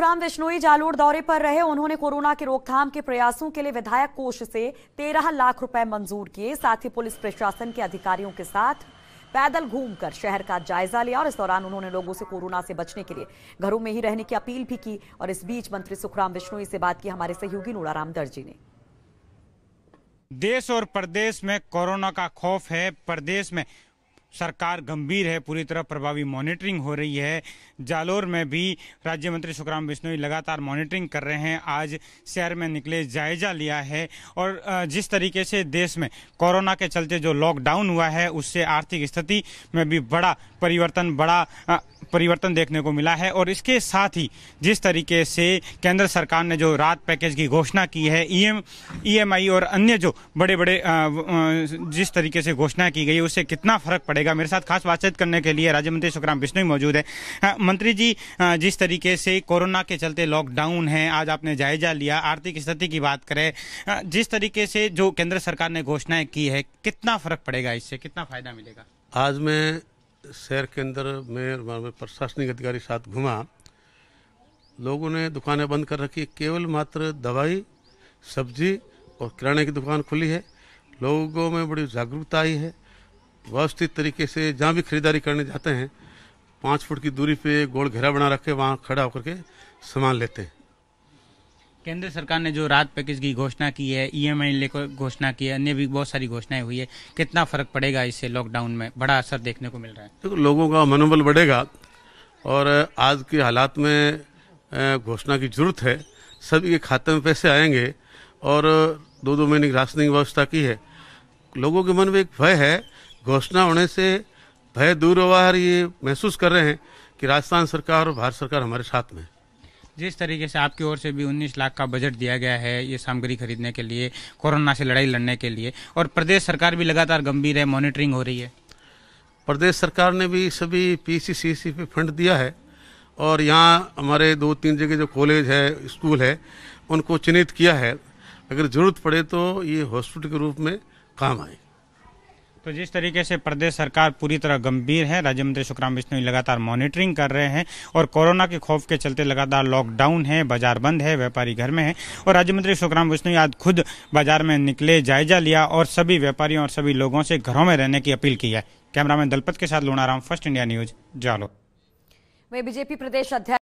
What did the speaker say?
सुखराम विश्नोई जालोर दौरे पर रहे उन्होंने कोरोना की रोकथाम के प्रयासों के लिए विधायक कोष से तेरह लाख रुपए मंजूर किए साथ ही पुलिस प्रशासन के अधिकारियों के साथ पैदल घूमकर शहर का जायजा लिया और इस दौरान उन्होंने लोगों से कोरोना से बचने के लिए घरों में ही रहने की अपील भी की और इस बीच मंत्री सुखराम विश्नोई से बात की हमारे सहयोगी नूराराम दर्जी ने देश और प्रदेश में कोरोना का खौफ है प्रदेश में सरकार गंभीर है पूरी तरह प्रभावी मॉनिटरिंग हो रही है जालोर में भी राज्य मंत्री सुखराम बिश्नोई लगातार मॉनिटरिंग कर रहे हैं आज शहर में निकले जायजा लिया है और जिस तरीके से देश में कोरोना के चलते जो लॉकडाउन हुआ है उससे आर्थिक स्थिति में भी बड़ा परिवर्तन बड़ा परिवर्तन देखने को मिला है और इसके साथ ही जिस तरीके से केंद्र सरकार ने जो रात पैकेज की घोषणा की है ईएम e ईएमआई e और अन्य जो बड़े बड़े जिस तरीके से घोषणा की गई उससे कितना फर्क पड़ेगा मेरे साथ खास बातचीत करने के लिए राज्य मंत्री सुखराम बिश्नोई मौजूद है मंत्री जी जिस तरीके से कोरोना के चलते लॉकडाउन है आज आपने जायजा लिया आर्थिक स्थिति की बात करें जिस तरीके से जो केंद्र सरकार ने घोषणाएं की है कितना फर्क पड़ेगा इससे कितना फायदा मिलेगा आज मैं शहर के अंदर मैं प्रशासनिक अधिकारी साथ घुमा लोगों ने दुकानें बंद कर रखी केवल मात्र दवाई सब्जी और किराने की दुकान खुली है लोगों में बड़ी जागरूकता आई है व्यवस्थित तरीके से जहाँ भी खरीदारी करने जाते हैं पाँच फुट की दूरी पे गोल घेरा बना रखे वहाँ खड़ा होकर के सामान लेते हैं केंद्र सरकार ने जो रात पैकेज की घोषणा की है ईएमआई e लेकर घोषणा की है अन्य भी बहुत सारी घोषणाएं हुई है कितना फर्क पड़ेगा इससे लॉकडाउन में बड़ा असर देखने को मिल रहा है तो लोगों का मनोबल बढ़ेगा और आज के हालात में घोषणा की जरूरत है सभी के खाते में पैसे आएंगे और दो दो महीने की राशनिंग व्यवस्था की है लोगों के मन में एक भय है घोषणा होने से भय दूर हुआ ये महसूस कर रहे हैं कि राजस्थान सरकार और भारत सरकार हमारे साथ में है जिस तरीके से आपकी ओर से भी 19 लाख का बजट दिया गया है ये सामग्री खरीदने के लिए कोरोना से लड़ाई लड़ने के लिए और प्रदेश सरकार भी लगातार गंभीर है मॉनिटरिंग हो रही है प्रदेश सरकार ने भी सभी पी सी पे फंड दिया है और यहाँ हमारे दो तीन जगह जो कॉलेज है स्कूल है उनको चिन्हित किया है अगर ज़रूरत पड़े तो ये हॉस्पिटल के रूप में काम आए तो जिस तरीके से प्रदेश सरकार पूरी तरह गंभीर है राज्य मंत्री सुखराम विष्णु लगातार मॉनिटरिंग कर रहे हैं और कोरोना के खौफ के चलते लगातार लॉकडाउन है बाजार बंद है व्यापारी घर में है और राज्य मंत्री सुखराम विष्णु आज खुद बाजार में निकले जायजा लिया और सभी व्यापारियों और सभी लोगों से घरों में रहने की अपील की है कैमरामैन दलपत के साथ लुणाराम फर्स्ट इंडिया न्यूज जालो वे बीजेपी प्रदेश अध्यक्ष